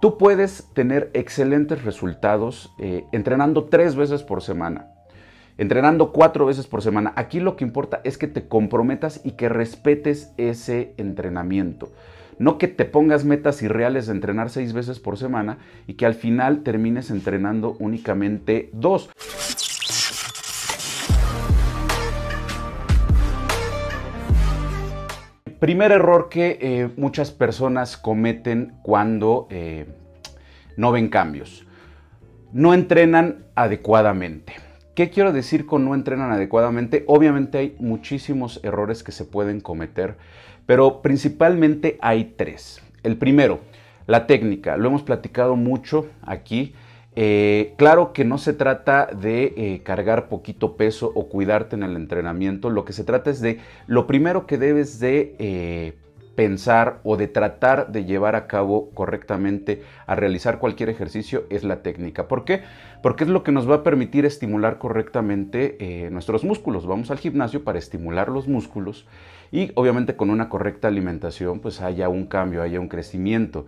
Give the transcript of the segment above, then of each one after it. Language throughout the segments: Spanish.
Tú puedes tener excelentes resultados eh, entrenando tres veces por semana, entrenando cuatro veces por semana. Aquí lo que importa es que te comprometas y que respetes ese entrenamiento. No que te pongas metas irreales de entrenar seis veces por semana y que al final termines entrenando únicamente dos. Primer error que eh, muchas personas cometen cuando eh, no ven cambios. No entrenan adecuadamente. ¿Qué quiero decir con no entrenan adecuadamente? Obviamente hay muchísimos errores que se pueden cometer, pero principalmente hay tres. El primero, la técnica. Lo hemos platicado mucho aquí. Eh, claro que no se trata de eh, cargar poquito peso o cuidarte en el entrenamiento, lo que se trata es de lo primero que debes de eh, pensar o de tratar de llevar a cabo correctamente a realizar cualquier ejercicio es la técnica. ¿Por qué? Porque es lo que nos va a permitir estimular correctamente nuestros músculos. Vamos al gimnasio para estimular los músculos y obviamente con una correcta alimentación pues haya un cambio, haya un crecimiento.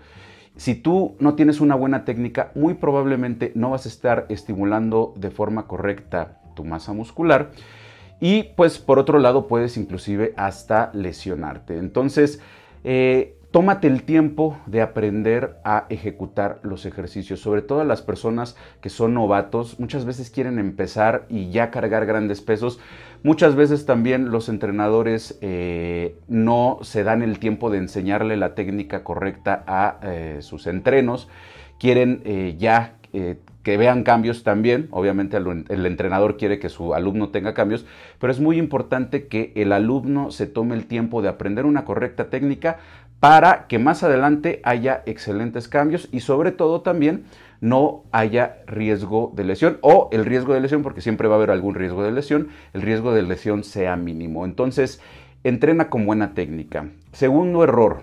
Si tú no tienes una buena técnica, muy probablemente no vas a estar estimulando de forma correcta tu masa muscular y pues por otro lado puedes inclusive hasta lesionarte. Entonces, eh, Tómate el tiempo de aprender a ejecutar los ejercicios, sobre todo las personas que son novatos, muchas veces quieren empezar y ya cargar grandes pesos. Muchas veces también los entrenadores eh, no se dan el tiempo de enseñarle la técnica correcta a eh, sus entrenos, quieren eh, ya que vean cambios también. Obviamente el entrenador quiere que su alumno tenga cambios, pero es muy importante que el alumno se tome el tiempo de aprender una correcta técnica para que más adelante haya excelentes cambios y sobre todo también no haya riesgo de lesión o el riesgo de lesión, porque siempre va a haber algún riesgo de lesión, el riesgo de lesión sea mínimo. Entonces, entrena con buena técnica. Segundo error,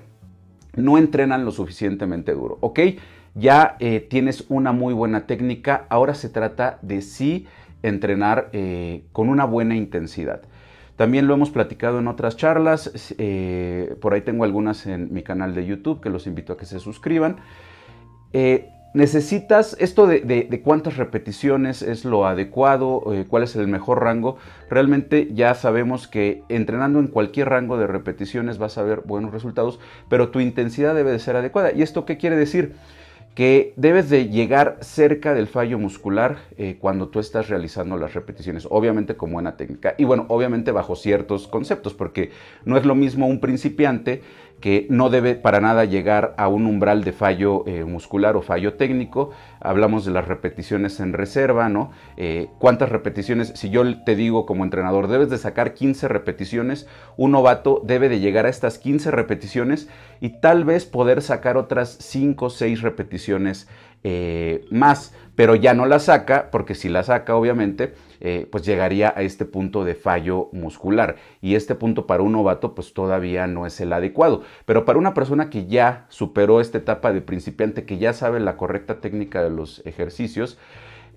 no entrenan lo suficientemente duro, ¿ok? Ya eh, tienes una muy buena técnica, ahora se trata de sí entrenar eh, con una buena intensidad. También lo hemos platicado en otras charlas, eh, por ahí tengo algunas en mi canal de YouTube que los invito a que se suscriban. Eh, necesitas esto de, cuántas repeticiones es lo adecuado, eh, cuál es el mejor rango. Realmente ya sabemos que entrenando en cualquier rango de repeticiones vas a ver buenos resultados, pero tu intensidad debe de ser adecuada. ¿Y esto qué quiere decir? que debes de llegar cerca del fallo muscular eh, cuando tú estás realizando las repeticiones, obviamente con buena técnica y bueno, obviamente bajo ciertos conceptos, porque no es lo mismo un principiante que no debe para nada llegar a un umbral de fallo eh, muscular o fallo técnico. Hablamos de las repeticiones en reserva, ¿no? Eh, ¿Cuántas repeticiones? Si yo te digo como entrenador, debes de sacar 15 repeticiones, un novato debe de llegar a estas 15 repeticiones y tal vez poder sacar otras 5 o 6 repeticiones eh, más pero ya no la saca, porque si la saca, obviamente, eh, pues llegaría a este punto de fallo muscular. Y este punto para un novato, pues todavía no es el adecuado. Pero para una persona que ya superó esta etapa de principiante, que ya sabe la correcta técnica de los ejercicios,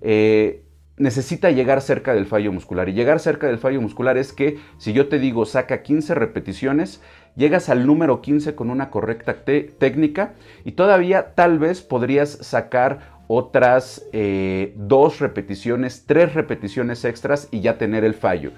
eh, necesita llegar cerca del fallo muscular. Y llegar cerca del fallo muscular es que si yo te digo saca 15 repeticiones, llegas al número 15 con una correcta técnica y todavía tal vez podrías sacar otras eh, dos repeticiones, tres repeticiones extras y ya tener el fallo.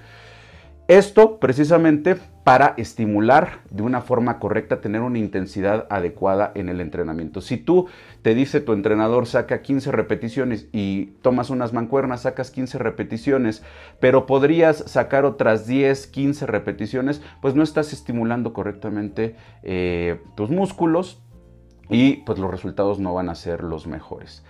Esto precisamente para estimular de una forma correcta, tener una intensidad adecuada en el entrenamiento. Si tú te dice tu entrenador saca 15 repeticiones y tomas unas mancuernas, sacas 15 repeticiones, pero podrías sacar otras 10, 15 repeticiones, pues no estás estimulando correctamente eh, tus músculos, y pues los resultados no van a ser los mejores.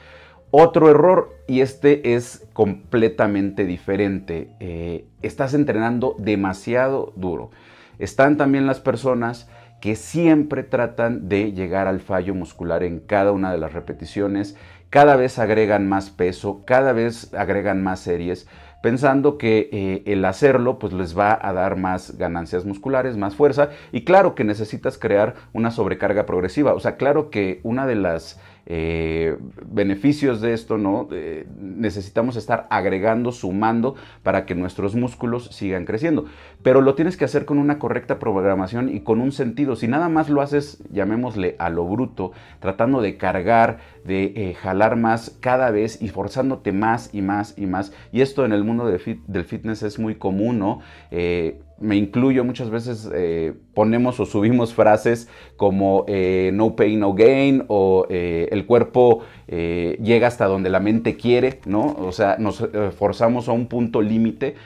Otro error, y este es completamente diferente, eh, estás entrenando demasiado duro. Están también las personas que siempre tratan de llegar al fallo muscular en cada una de las repeticiones, cada vez agregan más peso, cada vez agregan más series pensando que eh, el hacerlo pues les va a dar más ganancias musculares, más fuerza y claro que necesitas crear una sobrecarga progresiva, o sea, claro que una de las eh, beneficios de esto, ¿no? Eh, necesitamos estar agregando, sumando para que nuestros músculos sigan creciendo. Pero lo tienes que hacer con una correcta programación y con un sentido. Si nada más lo haces, llamémosle a lo bruto, tratando de cargar, de eh, jalar más cada vez y forzándote más y más y más. Y esto en el mundo del fitness es muy común, ¿no? me incluyo muchas veces, eh, ponemos o subimos frases como eh, no pain, no gain o eh, el cuerpo llega hasta donde la mente quiere, ¿no? O sea, nos forzamos a un punto límite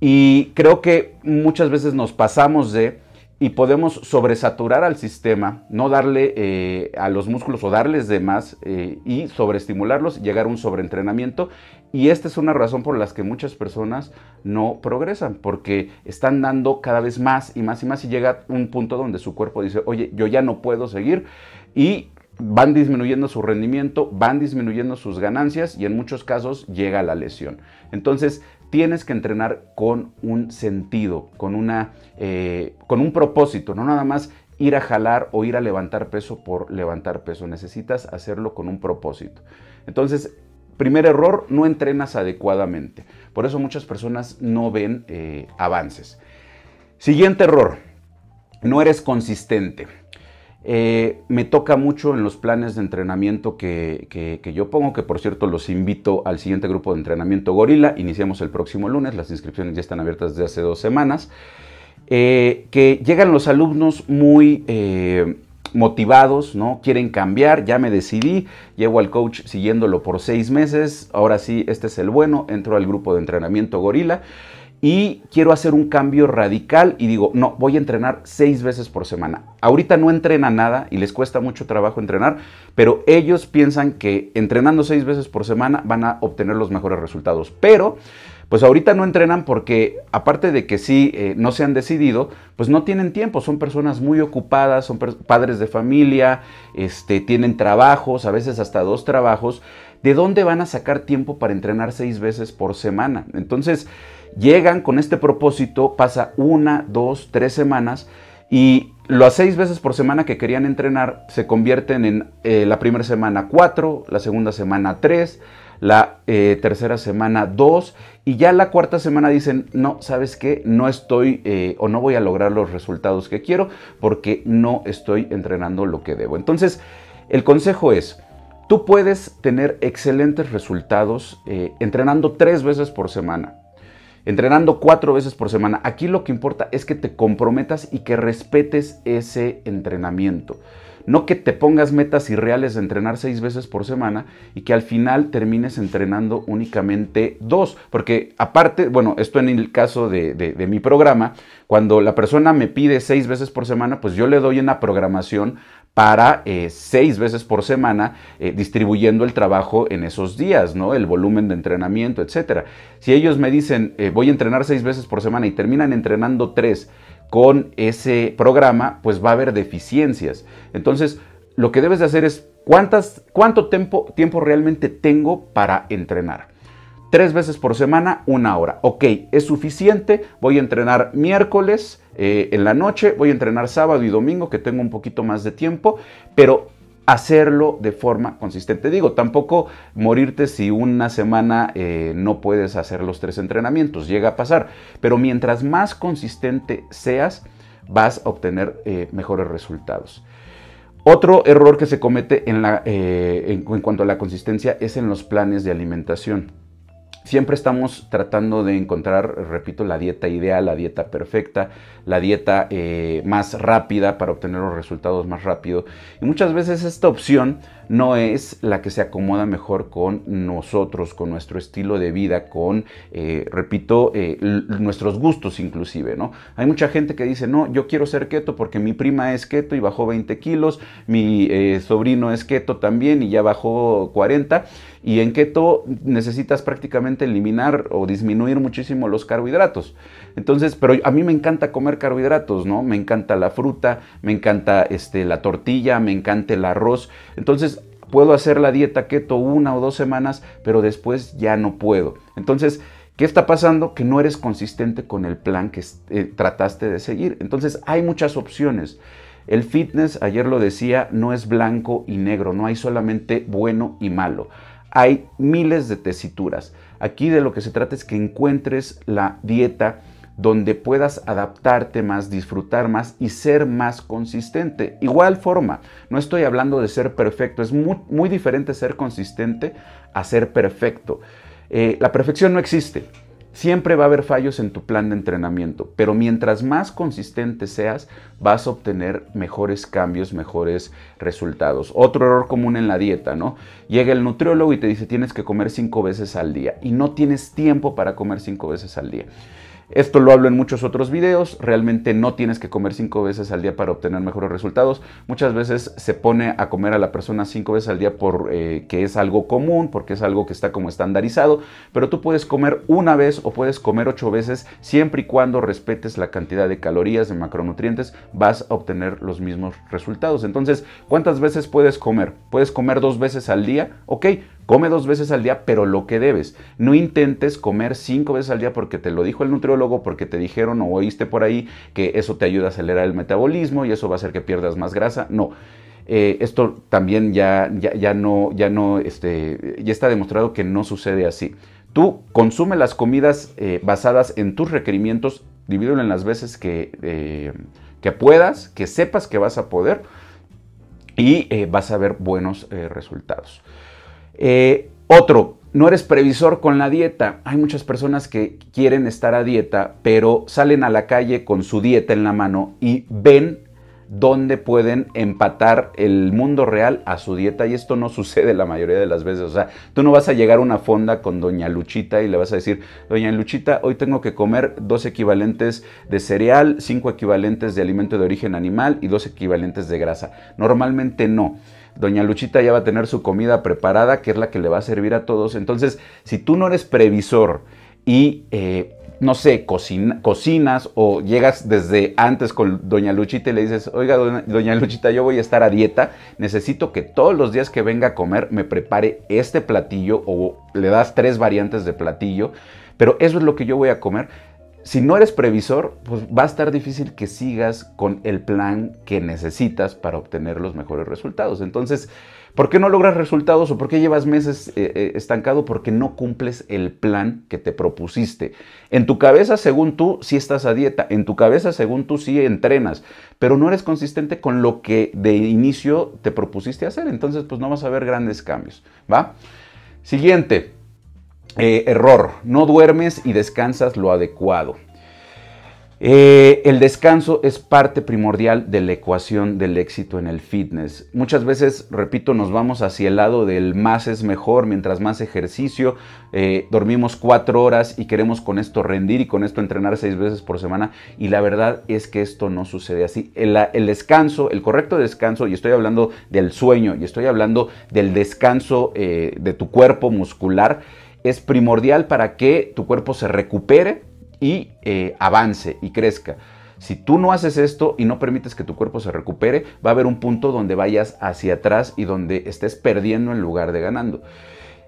y creo que muchas veces nos pasamos de y podemos sobresaturar al sistema, no darle eh, a los músculos o darles de más eh, y sobreestimularlos, llegar a un sobreentrenamiento. Y esta es una razón por la que muchas personas no progresan, porque están dando cada vez más y más y más y llega un punto donde su cuerpo dice, oye, yo ya no puedo seguir y van disminuyendo su rendimiento, van disminuyendo sus ganancias y en muchos casos llega la lesión. Entonces, tienes que entrenar con un sentido, con, una, eh, con un propósito, no nada más ir a jalar o ir a levantar peso por levantar peso, necesitas hacerlo con un propósito. Entonces, primer error, no entrenas adecuadamente. Por eso muchas personas no ven eh, avances. Siguiente error, no eres consistente. Eh, me toca mucho en los planes de entrenamiento que, yo pongo, que por cierto los invito al siguiente grupo de entrenamiento Gorila, iniciamos el próximo lunes, las inscripciones ya están abiertas desde hace dos semanas, eh, que llegan los alumnos muy... Eh, motivados, ¿no? Quieren cambiar, ya me decidí, llevo al coach siguiéndolo por seis meses, ahora sí, este es el bueno, entro al grupo de entrenamiento Gorila y quiero hacer un cambio radical y digo, no, voy a entrenar seis veces por semana. Ahorita no entrena nada y les cuesta mucho trabajo entrenar, pero ellos piensan que entrenando seis veces por semana van a obtener los mejores resultados. Pero, pues ahorita no entrenan porque aparte de que sí, eh, no se han decidido, pues no tienen tiempo, son personas muy ocupadas, son padres de familia, este, tienen trabajos, a veces hasta dos trabajos. ¿De dónde van a sacar tiempo para entrenar seis veces por semana? Entonces, Llegan con este propósito, pasa una, dos, tres semanas y las seis veces por semana que querían entrenar se convierten en eh, la primera semana cuatro, la segunda semana tres, la eh, tercera semana dos y ya la cuarta semana dicen, no, sabes que no estoy eh, o no voy a lograr los resultados que quiero porque no estoy entrenando lo que debo. Entonces, el consejo es, tú puedes tener excelentes resultados entrenando tres veces por semana entrenando cuatro veces por semana. Aquí lo que importa es que te comprometas y que respetes ese entrenamiento. No que te pongas metas irreales de entrenar seis veces por semana y que al final termines entrenando únicamente dos. Porque aparte, bueno, esto en el caso de, de mi programa, cuando la persona me pide seis veces por semana, pues yo le doy una programación para eh, seis veces por semana eh, distribuyendo el trabajo en esos días, ¿no? El volumen de entrenamiento, etcétera. Si ellos me dicen eh, voy a entrenar seis veces por semana y terminan entrenando tres con ese programa, pues va a haber deficiencias. Entonces, lo que debes de hacer es cuántas, cuánto tiempo realmente tengo para entrenar. Tres veces por semana, una hora. Ok, es suficiente. Voy a entrenar miércoles eh, en la noche, voy a entrenar sábado y domingo, que tengo un poquito más de tiempo, pero hacerlo de forma consistente. Digo, tampoco morirte si una semana eh, no puedes hacer los tres entrenamientos, llega a pasar, pero mientras más consistente seas, vas a obtener eh, mejores resultados. Otro error que se comete en cuanto a la consistencia es en los planes de alimentación. Siempre estamos tratando de encontrar, repito, la dieta ideal, la dieta perfecta, la dieta eh, más rápida para obtener los resultados más rápido. Y muchas veces esta opción no es la que se acomoda mejor con nosotros, con nuestro estilo de vida, con, eh, repito, eh, nuestros gustos inclusive, ¿no? Hay mucha gente que dice, no, yo quiero ser keto porque mi prima es keto y bajó 20 kilos, mi eh, sobrino es keto también y ya bajó 40. Y en keto necesitas prácticamente eliminar o disminuir muchísimo los carbohidratos. Entonces, pero a mí me encanta comer carbohidratos, ¿no? Me encanta la fruta, me encanta este, la tortilla, me encanta el arroz. Entonces, Puedo hacer la dieta keto una o dos semanas, pero después ya no puedo. Entonces, ¿Qué está pasando? Que no eres consistente con el plan que eh, trataste de seguir. Entonces hay muchas opciones. El fitness, ayer lo decía, no es blanco y negro, no hay solamente bueno y malo. Hay miles de tesituras. Aquí de lo que se trata es que encuentres la dieta donde puedas adaptarte más, disfrutar más y ser más consistente. Igual forma, no estoy hablando de ser perfecto, es muy, diferente ser consistente a ser perfecto. Eh, la perfección no existe. Siempre va a haber fallos en tu plan de entrenamiento, pero mientras más consistente seas, vas a obtener mejores cambios, mejores resultados. Otro error común en la dieta, ¿no? Llega el nutriólogo y te dice tienes que comer cinco veces al día y no tienes tiempo para comer cinco veces al día. Esto lo hablo en muchos otros videos, realmente no tienes que comer cinco veces al día para obtener mejores resultados. Muchas veces se pone a comer a la persona cinco veces al día porque eh, es algo común, porque es algo que está como estandarizado, pero tú puedes comer una vez o puedes comer ocho veces siempre y cuando respetes la cantidad de calorías, de macronutrientes, vas a obtener los mismos resultados. Entonces, ¿cuántas veces puedes comer? ¿Puedes comer dos veces al día? Ok, Come dos veces al día, pero lo que debes. No intentes comer cinco veces al día porque te lo dijo el nutriólogo, porque te dijeron o oíste por ahí que eso te ayuda a acelerar el metabolismo y eso va a hacer que pierdas más grasa. No. Eh, esto también ya, este, ya, está demostrado que no sucede así. Tú consume las comidas eh, basadas en tus requerimientos, divídelo en las veces que, eh, que puedas, que sepas que vas a poder y vas a ver buenos resultados. Eh, otro, no eres previsor con la dieta. Hay muchas personas que quieren estar a dieta, pero salen a la calle con su dieta en la mano y ven dónde pueden empatar el mundo real a su dieta y esto no sucede la mayoría de las veces. O sea, tú no vas a llegar a una fonda con doña Luchita y le vas a decir, doña Luchita, hoy tengo que comer dos equivalentes de cereal, cinco equivalentes de alimento de origen animal y dos equivalentes de grasa. Normalmente no. Doña Luchita ya va a tener su comida preparada, que es la que le va a servir a todos. Entonces, si tú no eres previsor y, eh, no sé, cocinas o llegas desde antes con Doña Luchita y le dices, oiga, doña Luchita, yo voy a estar a dieta, necesito que todos los días que venga a comer me prepare este platillo o le das tres variantes de platillo, pero eso es lo que yo voy a comer si no eres previsor, pues va a estar difícil que sigas con el plan que necesitas para obtener los mejores resultados. Entonces, ¿por qué no logras resultados o por qué llevas meses eh, eh, estancado? Porque no cumples el plan que te propusiste. En tu cabeza, según tú, sí estás a dieta, en tu cabeza, según tú, sí entrenas, pero no eres consistente con lo que de inicio te propusiste hacer. Entonces, pues no vas a ver grandes cambios, ¿va? Siguiente. Eh, error, no duermes y descansas lo adecuado. Eh, el descanso es parte primordial de la ecuación del éxito en el fitness. Muchas veces, repito, nos vamos hacia el lado del más es mejor, mientras más ejercicio, eh, dormimos cuatro horas y queremos con esto rendir y con esto entrenar seis veces por semana. Y la verdad es que esto no sucede así. El, descanso, el correcto descanso, y estoy hablando del sueño, y estoy hablando del descanso de tu cuerpo muscular, es primordial para que tu cuerpo se recupere y eh, avance y crezca. Si tú no haces esto y no permites que tu cuerpo se recupere, va a haber un punto donde vayas hacia atrás y donde estés perdiendo en lugar de ganando.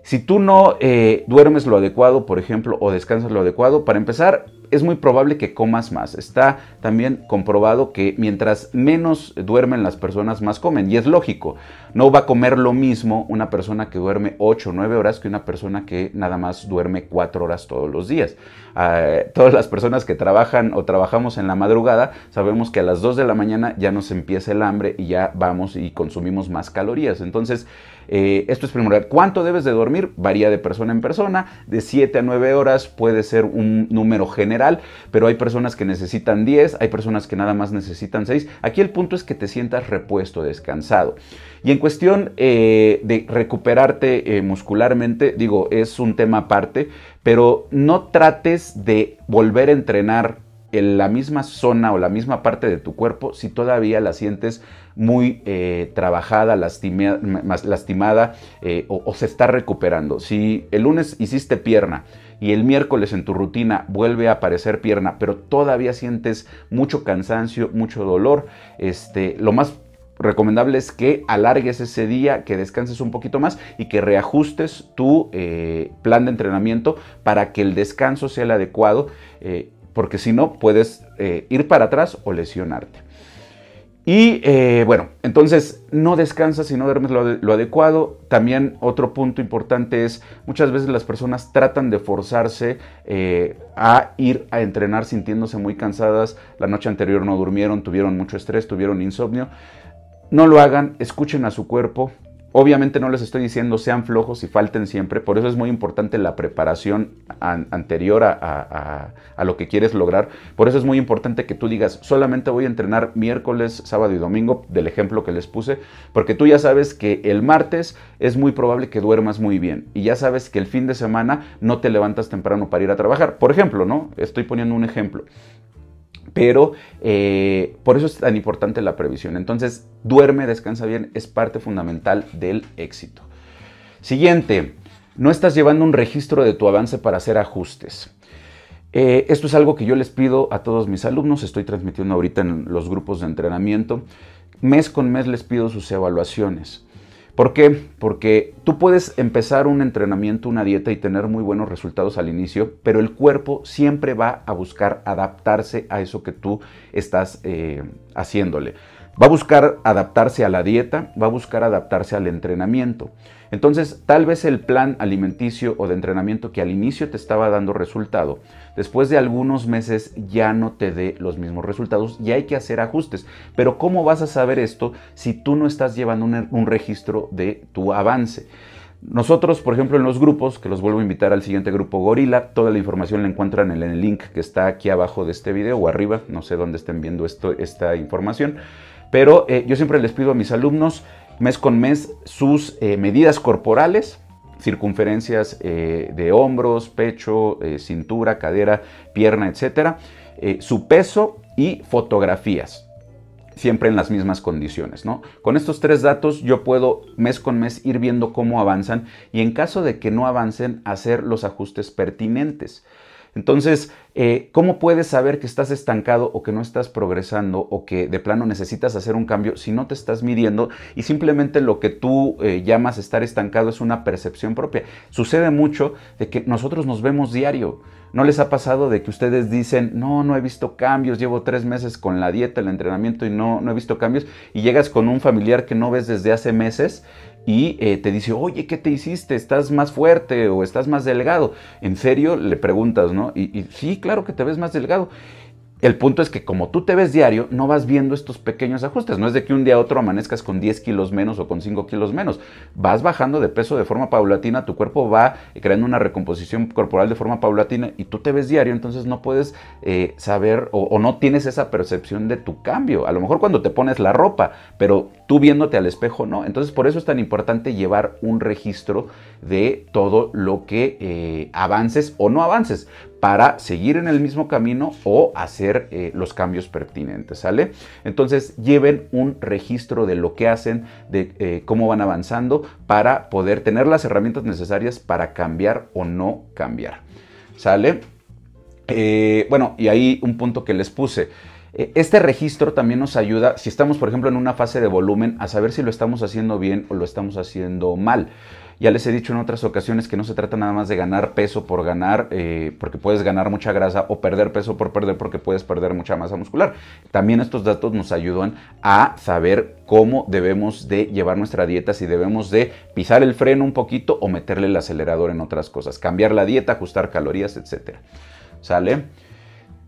Si tú no eh, duermes lo adecuado, por ejemplo, o descansas lo adecuado, para empezar, es muy probable que comas más. Está también comprobado que mientras menos duermen las personas, más comen. Y es lógico, no va a comer lo mismo una persona que duerme 8 o 9 horas que una persona que nada más duerme 4 horas todos los días. Ah, todas las personas que trabajan o trabajamos en la madrugada, sabemos que a las 2 de la mañana ya nos empieza el hambre y ya vamos y consumimos más calorías. Entonces, eh, esto es primordial. ¿Cuánto debes de dormir? Varía de persona en persona. De 7 a 9 horas puede ser un número general pero hay personas que necesitan 10, hay personas que nada más necesitan 6. Aquí el punto es que te sientas repuesto, descansado. Y en cuestión eh, de recuperarte eh, muscularmente, digo, es un tema aparte, pero no trates de volver a entrenar en la misma zona o la misma parte de tu cuerpo si todavía la sientes muy eh, trabajada, lastimada, o, o, se está recuperando. Si el lunes hiciste pierna y el miércoles en tu rutina vuelve a aparecer pierna, pero todavía sientes mucho cansancio, mucho dolor, este, lo más recomendable es que alargues ese día, que descanses un poquito más y que reajustes tu eh, plan de entrenamiento para que el descanso sea el adecuado, eh, porque si no puedes eh, ir para atrás o lesionarte. Y eh, bueno, entonces no descansas y no duermes lo, adecuado. También otro punto importante es muchas veces las personas tratan de forzarse eh, a ir a entrenar sintiéndose muy cansadas. La noche anterior no durmieron, tuvieron mucho estrés, tuvieron insomnio. No lo hagan, escuchen a su cuerpo, Obviamente no les estoy diciendo sean flojos y falten siempre, por eso es muy importante la preparación anterior a, a, lo que quieres lograr, por eso es muy importante que tú digas, solamente voy a entrenar miércoles, sábado y domingo, del ejemplo que les puse, porque tú ya sabes que el martes es muy probable que duermas muy bien y ya sabes que el fin de semana no te levantas temprano para ir a trabajar, por ejemplo, ¿no? Estoy poniendo un ejemplo. Pero eh, por eso es tan importante la previsión. Entonces, duerme, descansa bien, es parte fundamental del éxito. Siguiente, no estás llevando un registro de tu avance para hacer ajustes. Eh, esto es algo que yo les pido a todos mis alumnos, estoy transmitiendo ahorita en los grupos de entrenamiento. Mes con mes les pido sus evaluaciones. ¿Por qué? Porque tú puedes empezar un entrenamiento, una dieta y tener muy buenos resultados al inicio, pero el cuerpo siempre va a buscar adaptarse a eso que tú estás eh, haciéndole. Va a buscar adaptarse a la dieta, va a buscar adaptarse al entrenamiento. Entonces, tal vez el plan alimenticio o de entrenamiento que al inicio te estaba dando resultado, después de algunos meses ya no te dé los mismos resultados y hay que hacer ajustes. Pero ¿cómo vas a saber esto si tú no estás llevando un, registro de tu avance? Nosotros, por ejemplo, en los grupos, que los vuelvo a invitar al siguiente grupo Gorila, toda la información la encuentran en el link que está aquí abajo de este video o arriba, no sé dónde estén viendo esto, esta información. Pero eh, yo siempre les pido a mis alumnos mes con mes sus eh, medidas corporales, circunferencias eh, de hombros, pecho, cintura, cadera, pierna, etcétera, su peso y fotografías siempre en las mismas condiciones, Con estos tres datos yo puedo mes con mes ir viendo cómo avanzan y en caso de que no avancen, hacer los ajustes pertinentes. Entonces, eh, ¿cómo puedes saber que estás estancado o que no estás progresando o que de plano necesitas hacer un cambio si no te estás midiendo y simplemente lo que tú eh, llamas estar estancado es una percepción propia? Sucede mucho de que nosotros nos vemos diario. ¿No les ha pasado de que ustedes dicen, no, no he visto cambios, llevo tres meses con la dieta, el entrenamiento y no, no he visto cambios? Y llegas con un familiar que no ves desde hace meses y eh, te dice, oye, ¿qué te hiciste? ¿Estás más fuerte o estás más delgado? En serio, le preguntas, ¿no? y sí, claro que te ves más delgado. El punto es que como tú te ves diario, no vas viendo estos pequeños ajustes. No es de que un día a otro amanezcas con 10 kilos menos o con 5 kilos menos. Vas bajando de peso de forma paulatina, tu cuerpo va creando una recomposición corporal de forma paulatina y tú te ves diario, entonces no puedes eh, saber o no tienes esa percepción de tu cambio. A lo mejor cuando te pones la ropa, pero tú viéndote al espejo no. Entonces por eso es tan importante llevar un registro de todo lo que eh, avances o no avances para seguir en el mismo camino o hacer eh, los cambios pertinentes, ¿sale? Entonces lleven un registro de lo que hacen, de eh, cómo van avanzando para poder tener las herramientas necesarias para cambiar o no cambiar, ¿sale? bueno, y ahí un punto que les puse. Este registro también nos ayuda, si estamos por ejemplo en una fase de volumen, a saber si lo estamos haciendo bien o lo estamos haciendo mal. Ya les he dicho en otras ocasiones que no se trata nada más de ganar peso por ganar, eh, porque puedes ganar mucha grasa, o perder peso por perder, porque puedes perder mucha masa muscular. También estos datos nos ayudan a saber cómo debemos de llevar nuestra dieta, si debemos de pisar el freno un poquito o meterle el acelerador en otras cosas, cambiar la dieta, ajustar calorías, etc. ¿Sale?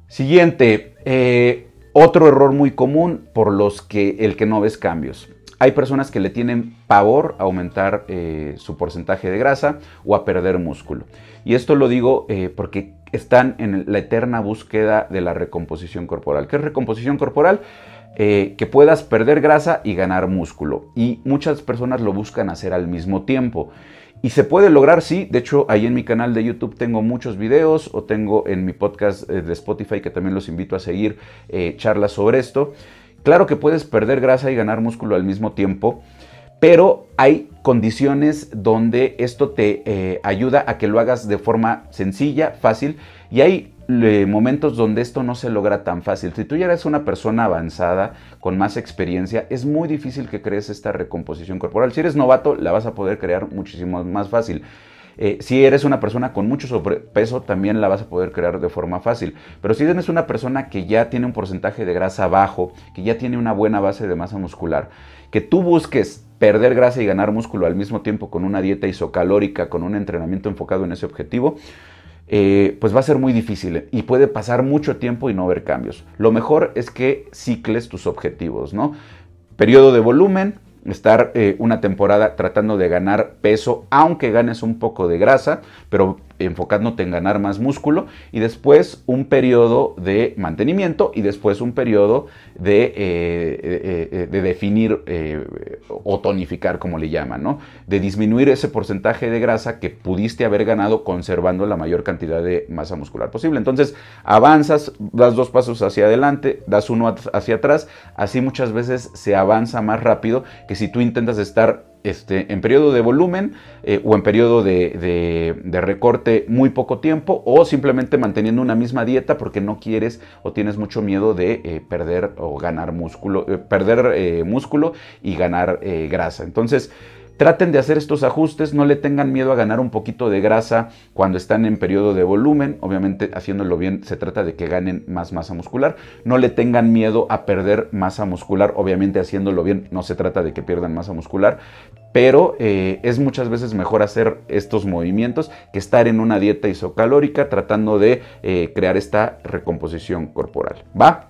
Siguiente, eh, otro error muy común por los que el que no ves cambios. Hay personas que le tienen pavor a aumentar eh, su porcentaje de grasa o a perder músculo. Y esto lo digo eh, porque están en la eterna búsqueda de la recomposición corporal. ¿Qué es recomposición corporal? Eh, que puedas perder grasa y ganar músculo. Y muchas personas lo buscan hacer al mismo tiempo. Y se puede lograr, sí. De hecho, ahí en mi canal de YouTube tengo muchos videos o tengo en mi podcast de Spotify, que también los invito a seguir, charlas sobre esto. Claro que puedes perder grasa y ganar músculo al mismo tiempo, pero hay condiciones donde esto te eh, ayuda a que lo hagas de forma sencilla, fácil, y hay eh, momentos donde esto no se logra tan fácil. Si tú ya eres una persona avanzada, con más experiencia, es muy difícil que crees esta recomposición corporal. Si eres novato, la vas a poder crear muchísimo más fácil. Eh, si eres una persona con mucho sobrepeso, también la vas a poder crear de forma fácil. Pero si eres una persona que ya tiene un porcentaje de grasa bajo, que ya tiene una buena base de masa muscular, que tú busques perder grasa y ganar músculo al mismo tiempo con una dieta isocalórica, con un entrenamiento enfocado en ese objetivo, eh, pues va a ser muy difícil y puede pasar mucho tiempo y no ver cambios. Lo mejor es que cicles tus objetivos, ¿no? Periodo de volumen, estar eh, una temporada tratando de ganar peso, aunque ganes un poco de grasa, pero enfocándote en ganar más músculo y después un periodo de mantenimiento y después un periodo de, eh, eh, eh, definir o tonificar, como le llaman, ¿no? De disminuir ese porcentaje de grasa que pudiste haber ganado conservando la mayor cantidad de masa muscular posible. Entonces, avanzas, das dos pasos hacia adelante, das uno hacia atrás, así muchas veces se avanza más rápido que si tú intentas estar este, en periodo de volumen eh, o en periodo de, recorte muy poco tiempo o simplemente manteniendo una misma dieta porque no quieres o tienes mucho miedo de eh, perder o ganar músculo, eh, perder músculo y ganar grasa. Entonces, Traten de hacer estos ajustes, no le tengan miedo a ganar un poquito de grasa cuando están en periodo de volumen, obviamente haciéndolo bien se trata de que ganen más masa muscular, no le tengan miedo a perder masa muscular, obviamente haciéndolo bien no se trata de que pierdan masa muscular, pero eh, es muchas veces mejor hacer estos movimientos que estar en una dieta isocalórica tratando de eh, crear esta recomposición corporal. ¿Va?